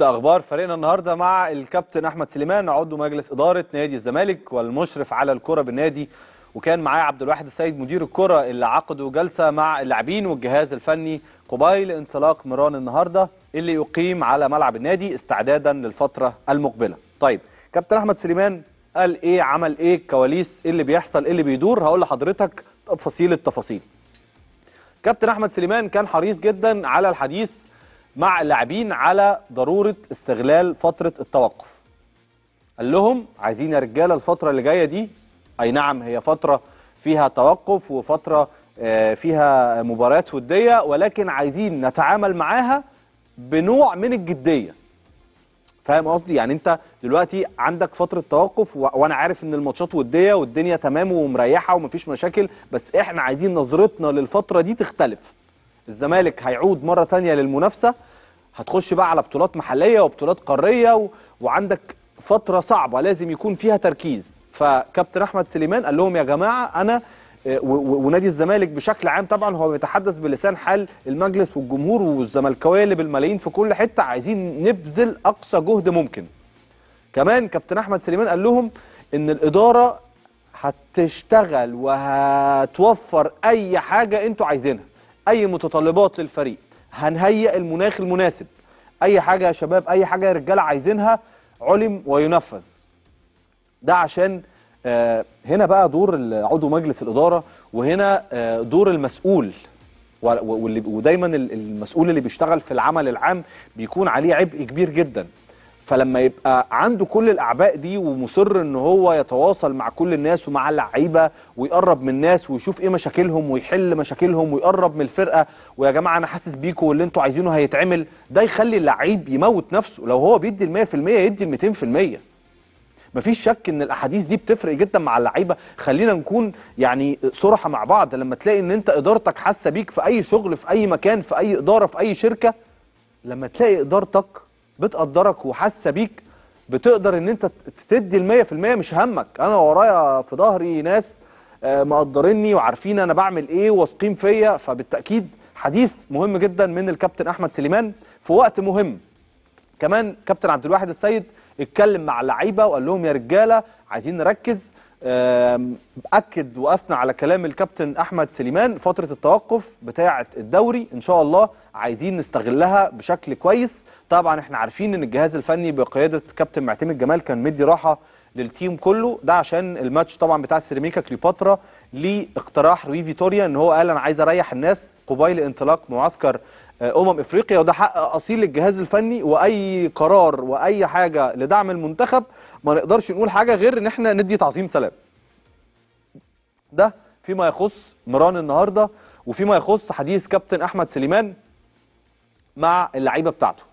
ده اخبار فريقنا النهارده مع الكابتن احمد سليمان عضو مجلس اداره نادي الزمالك والمشرف على الكره بالنادي وكان معاه عبد الواحد السيد مدير الكره اللي عقدوا جلسه مع اللاعبين والجهاز الفني قبيل انطلاق مران النهارده اللي يقيم على ملعب النادي استعدادا للفتره المقبله. طيب كابتن احمد سليمان قال ايه عمل ايه الكواليس ايه اللي بيحصل ايه اللي بيدور هقول لحضرتك تفاصيل التفاصيل. كابتن احمد سليمان كان حريص جدا على الحديث مع اللاعبين على ضروره استغلال فتره التوقف قال لهم عايزين يا رجاله الفتره اللي جايه دي اي نعم هي فتره فيها توقف وفتره آه، فيها مباريات وديه ولكن عايزين نتعامل معاها بنوع من الجديه فاهم قصدي يعني انت دلوقتي عندك فتره توقف و... وانا عارف ان الماتشات وديه والدنيا تمام ومريحه ومفيش مشاكل بس احنا عايزين نظرتنا للفتره دي تختلف الزمالك هيعود مره ثانيه للمنافسه هتخش بقى على بطولات محليه وبطولات قاريه و... وعندك فتره صعبه لازم يكون فيها تركيز فكابتن احمد سليمان قال لهم يا جماعه انا آه، ونادي الزمالك بشكل عام طبعا هو بيتحدث بلسان حال المجلس والجمهور والزملكاويه اللي بالملايين في كل حته عايزين نبذل اقصى جهد ممكن كمان كابتن احمد سليمان قال لهم ان الاداره هتشتغل وهتوفر اي حاجه انتوا عايزينها اي متطلبات للفريق هنهيئ المناخ المناسب اي حاجه يا شباب اي حاجه يا رجاله عايزينها علم وينفذ ده عشان آه، هنا بقى دور عضو مجلس الاداره وهنا آه، دور المسؤول ودايما المسؤول اللي بيشتغل في العمل العام بيكون عليه عبء كبير جدا فلما يبقى عنده كل الاعباء دي ومصر ان هو يتواصل مع كل الناس ومع اللعيبه ويقرب من الناس ويشوف ايه مشاكلهم ويحل مشاكلهم ويقرب من الفرقه ويا جماعه انا حاسس بيكم واللي انتوا عايزينه هيتعمل ده يخلي اللعيب يموت نفسه لو هو بيدي ال 100% يدي ال 200% مفيش شك ان الاحاديث دي بتفرق جدا مع اللعيبه خلينا نكون يعني صراحه مع بعض لما تلاقي ان انت ادارتك حاسه بيك في اي شغل في اي مكان في اي اداره في اي شركه لما تلاقي ادارتك بتقدرك وحاسه بيك بتقدر ان انت تدي ال 100% مش همك انا ورايا في ظهري ناس آه، مقدريني وعارفين انا بعمل ايه واثقين فيا فبالتاكيد حديث مهم جدا من الكابتن احمد سليمان في وقت مهم كمان كابتن عبد الواحد السيد اتكلم مع اللعيبه وقال لهم يا رجاله عايزين نركز اكد واثنى على كلام الكابتن احمد سليمان فتره التوقف بتاعه الدوري ان شاء الله عايزين نستغلها بشكل كويس طبعا احنا عارفين ان الجهاز الفني بقياده كابتن معتمد جمال كان مدي راحه للتيم كله ده عشان الماتش طبعا بتاع السيراميكا كليوباترا ليه اقتراح روي فيتوريا ان هو قال انا عايز اريح الناس قبيل انطلاق معسكر آه، امم افريقيا وده حق اصيل للجهاز الفني واي قرار واي حاجه لدعم المنتخب ما نقدرش نقول حاجه غير ان احنا ندي تعظيم سلام. ده فيما يخص مران النهارده وفيما يخص حديث كابتن احمد سليمان مع اللعيبه بتاعته.